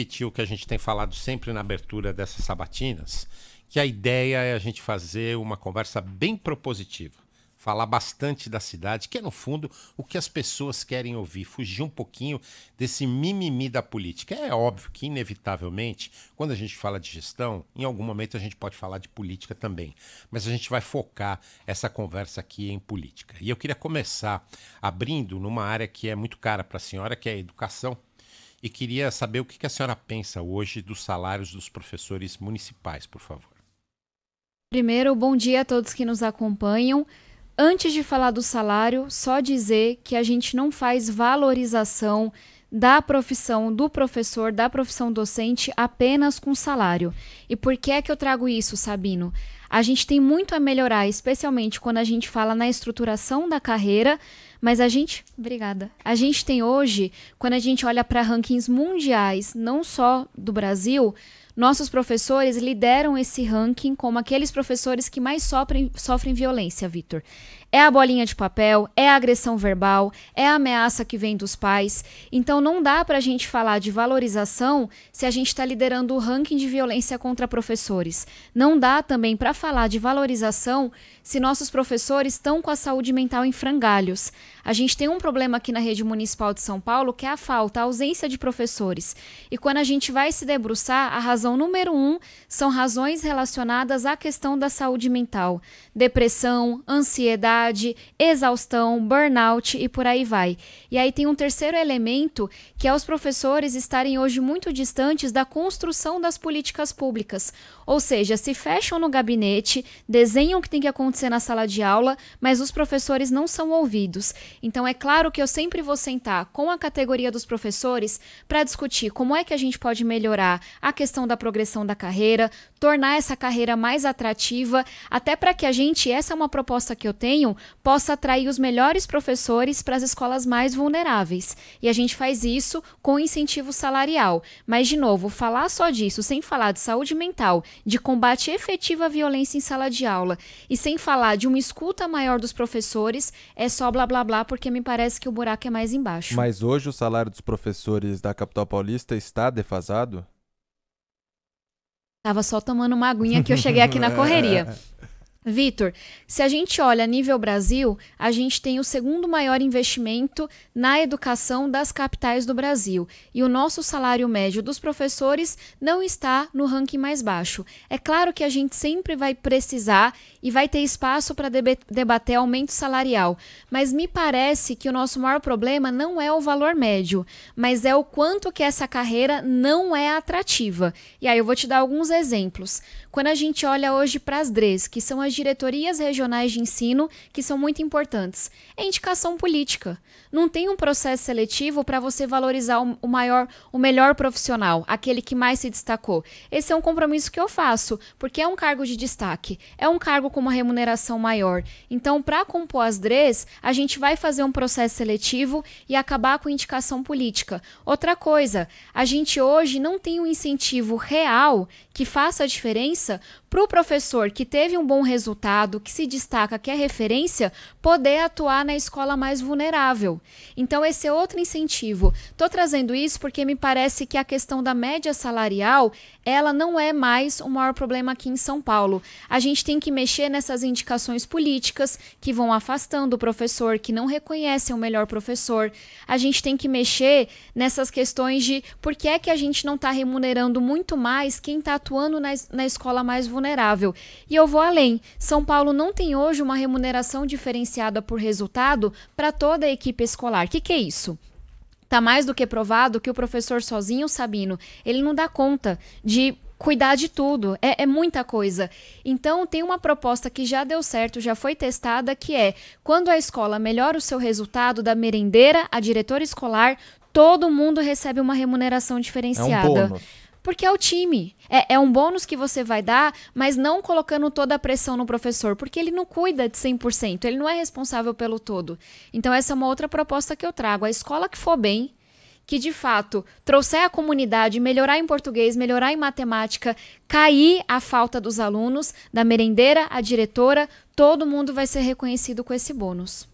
repetir o que a gente tem falado sempre na abertura dessas sabatinas, que a ideia é a gente fazer uma conversa bem propositiva, falar bastante da cidade, que é no fundo o que as pessoas querem ouvir, fugir um pouquinho desse mimimi da política. É óbvio que inevitavelmente, quando a gente fala de gestão, em algum momento a gente pode falar de política também, mas a gente vai focar essa conversa aqui em política. E eu queria começar abrindo numa área que é muito cara para a senhora, que é a educação e queria saber o que a senhora pensa hoje dos salários dos professores municipais, por favor. Primeiro, bom dia a todos que nos acompanham. Antes de falar do salário, só dizer que a gente não faz valorização da profissão do professor, da profissão docente, apenas com salário. E por que é que eu trago isso, Sabino? A gente tem muito a melhorar, especialmente quando a gente fala na estruturação da carreira, mas a gente, obrigada. A gente tem hoje, quando a gente olha para rankings mundiais, não só do Brasil, nossos professores lideram esse ranking como aqueles professores que mais sofrem, sofrem violência, Vitor. É a bolinha de papel, é a agressão verbal, é a ameaça que vem dos pais. Então não dá para a gente falar de valorização se a gente está liderando o ranking de violência contra professores. Não dá também para falar de valorização se nossos professores estão com a saúde mental em frangalhos. A gente tem um problema aqui na rede municipal de São Paulo que é a falta, a ausência de professores. E quando a gente vai se debruçar, a razão razão número um são razões relacionadas à questão da saúde mental: depressão, ansiedade, exaustão, burnout e por aí vai. E aí tem um terceiro elemento que é os professores estarem hoje muito distantes da construção das políticas públicas. Ou seja, se fecham no gabinete, desenham o que tem que acontecer na sala de aula, mas os professores não são ouvidos. Então é claro que eu sempre vou sentar com a categoria dos professores para discutir como é que a gente pode melhorar a questão da progressão da carreira, tornar essa carreira mais atrativa, até para que a gente, essa é uma proposta que eu tenho, possa atrair os melhores professores para as escolas mais vulneráveis. E a gente faz isso com incentivo salarial. Mas, de novo, falar só disso, sem falar de saúde mental, de combate efetivo à violência em sala de aula e sem falar de uma escuta maior dos professores, é só blá blá blá, porque me parece que o buraco é mais embaixo. Mas hoje o salário dos professores da capital paulista está defasado? Tava só tomando uma aguinha que eu cheguei aqui na é, correria. É, é. Vitor, se a gente olha a nível Brasil, a gente tem o segundo maior investimento na educação das capitais do Brasil. E o nosso salário médio dos professores não está no ranking mais baixo. É claro que a gente sempre vai precisar e vai ter espaço para debater aumento salarial, mas me parece que o nosso maior problema não é o valor médio, mas é o quanto que essa carreira não é atrativa. E aí eu vou te dar alguns exemplos. Quando a gente olha hoje para as DREs, que são as diretorias regionais de ensino, que são muito importantes, é indicação política. Não tem um processo seletivo para você valorizar o maior, o melhor profissional, aquele que mais se destacou. Esse é um compromisso que eu faço, porque é um cargo de destaque, é um cargo com uma remuneração maior. Então, para compor as DREs, a gente vai fazer um processo seletivo e acabar com indicação política. Outra coisa, a gente hoje não tem um incentivo real que faça a diferença para o professor que teve um bom resultado resultado, que se destaca, que é referência, poder atuar na escola mais vulnerável. Então, esse é outro incentivo. Estou trazendo isso porque me parece que a questão da média salarial, ela não é mais o maior problema aqui em São Paulo. A gente tem que mexer nessas indicações políticas que vão afastando o professor, que não reconhecem o melhor professor. A gente tem que mexer nessas questões de por que é que a gente não está remunerando muito mais quem está atuando na, na escola mais vulnerável. E eu vou além. São Paulo não tem hoje uma remuneração diferenciada por resultado para toda a equipe escolar. O que, que é isso? Tá mais do que provado que o professor sozinho, Sabino, ele não dá conta de cuidar de tudo. É, é, muita coisa. Então, tem uma proposta que já deu certo, já foi testada, que é quando a escola melhora o seu resultado da merendeira à diretora escolar, todo mundo recebe uma remuneração diferenciada. É um bônus. Porque é o time. É, é, um bônus que você vai dar, mas não colocando toda a pressão no professor, porque ele não cuida de 100%, ele não é responsável pelo todo. Então, essa é uma outra proposta que eu trago. A escola que for bem, que de fato trouxer a comunidade, melhorar em português, melhorar em matemática, cair a falta dos alunos, da merendeira à diretora, todo mundo vai ser reconhecido com esse bônus.